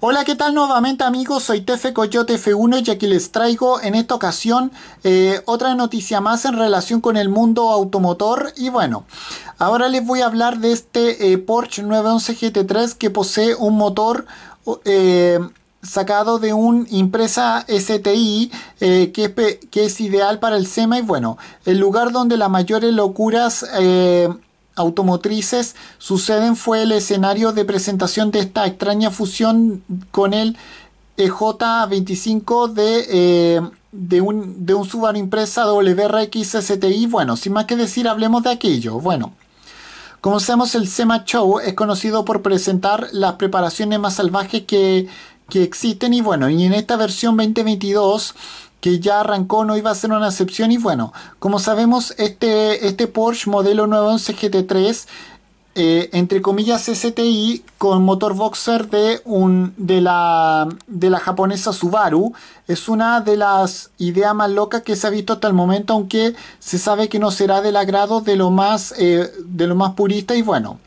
Hola, ¿qué tal nuevamente amigos? Soy Tefe Coyote F1 y aquí les traigo en esta ocasión eh, otra noticia más en relación con el mundo automotor y bueno, ahora les voy a hablar de este eh, Porsche 911 GT3 que posee un motor... Eh, sacado de una impresa STI que, es, ideal para el SEMA y bueno, el lugar donde las mayores locuras automotrices, suceden fue el escenario de presentación de esta extraña fusión con el EJ25 de, eh, de, un, de un Subaru Impresa WRX STI. Bueno, sin más que decir, hablemos de aquello. Bueno, como sabemos, el SEMA Show es conocido por presentar las preparaciones más salvajes que, que existen y bueno, y en esta versión 2022 que ya arrancó, no iba a ser una excepción y bueno, como sabemos, este, este Porsche modelo 911 GT3 eh, entre comillas STI con motor boxer de, un, de, la, de la japonesa Subaru. Es una de las ideas más locas que se ha visto hasta el momento, aunque se sabe que no será del agrado de lo más, eh, de lo más purista y bueno.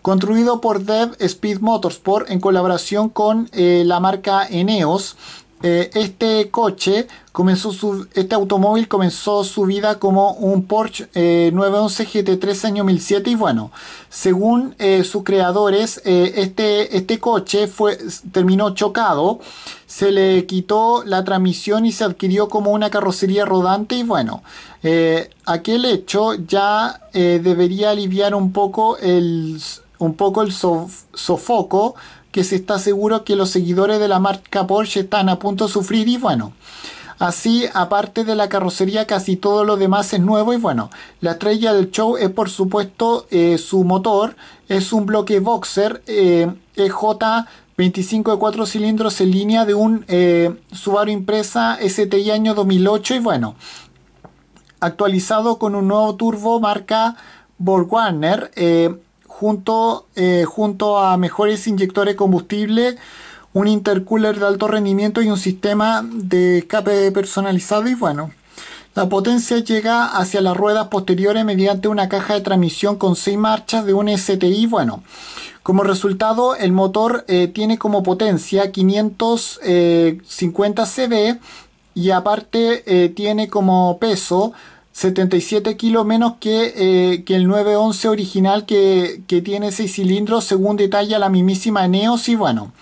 Construido por Dev Speed Motorsport en colaboración con eh, la marca Eneos, eh, este coche comenzó su, este automóvil comenzó su vida como un Porsche 911 GT3 año 2007 y bueno, según eh, sus creadores, eh, este, este coche fue, terminó chocado, se le quitó la transmisión y se adquirió como una carrocería rodante y bueno, aquel hecho ya debería aliviar un poco el un poco el sofoco que se está seguro que los seguidores de la marca Porsche están a punto de sufrir y bueno. Así, aparte de la carrocería, casi todo lo demás es nuevo y bueno, la estrella del show es por supuesto eh, su motor, es un bloque boxer EJ25 eh, e de 4 cilindros en línea de un eh, Subaru Impresa STI año 2008 y bueno, actualizado con un nuevo turbo marca Borgwarner junto, eh, junto a mejores inyectores de combustible, un intercooler de alto rendimiento y un sistema de escape personalizado y bueno. La potencia llega hacia las ruedas posteriores mediante una caja de transmisión con 6 marchas de un STI. Bueno, como resultado, el motor eh, tiene como potencia 550 eh, CV y aparte tiene como peso 77 kilos menos que, eh, el 911 original que, tiene 6 cilindros, según detalla la mismísima Neos. Y bueno,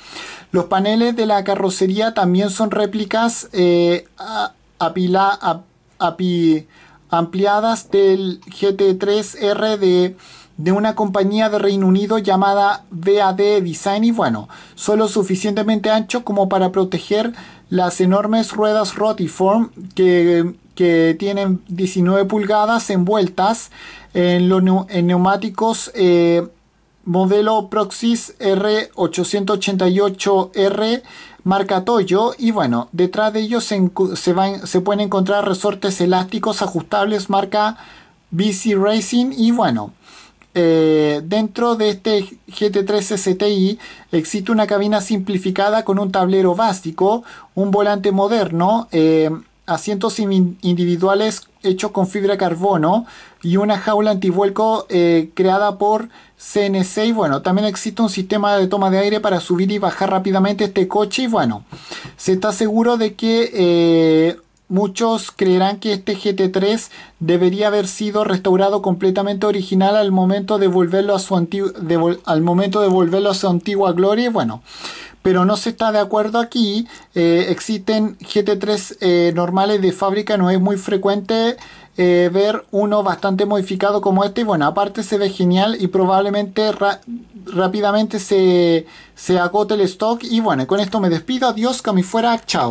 los paneles de la carrocería también son réplicas eh, ampliadas del GT3R de, de una compañía de Reino Unido llamada BAD Design. Y bueno, solo suficientemente ancho como para proteger las enormes ruedas Rotiform que que tienen 19 pulgadas envueltas en, los neumáticos eh, modelo Proxys R888R marca Toyo y bueno, detrás de ellos se, van, se pueden encontrar resortes elásticos ajustables marca BC Racing y bueno, eh, dentro de este GT3 STI existe una cabina simplificada con un tablero básico, un volante moderno, eh, asientos individuales hechos con fibra de carbono y una jaula antivuelco eh, creada por CNC. Y bueno, también existe un sistema de toma de aire para subir y bajar rápidamente este coche. Y bueno, se está seguro de que eh, muchos creerán que este GT3 debería haber sido restaurado completamente original al momento de volverlo a su, al momento de volverlo a su antigua gloria. Y bueno, pero no se está de acuerdo aquí. Eh, existen GT3 eh, normales de fábrica, no es muy frecuente eh, ver uno bastante modificado como este. Y bueno, aparte se ve genial y probablemente rápidamente se, se agote el stock. Y bueno, con esto me despido. Adiós, que fuera. Chao.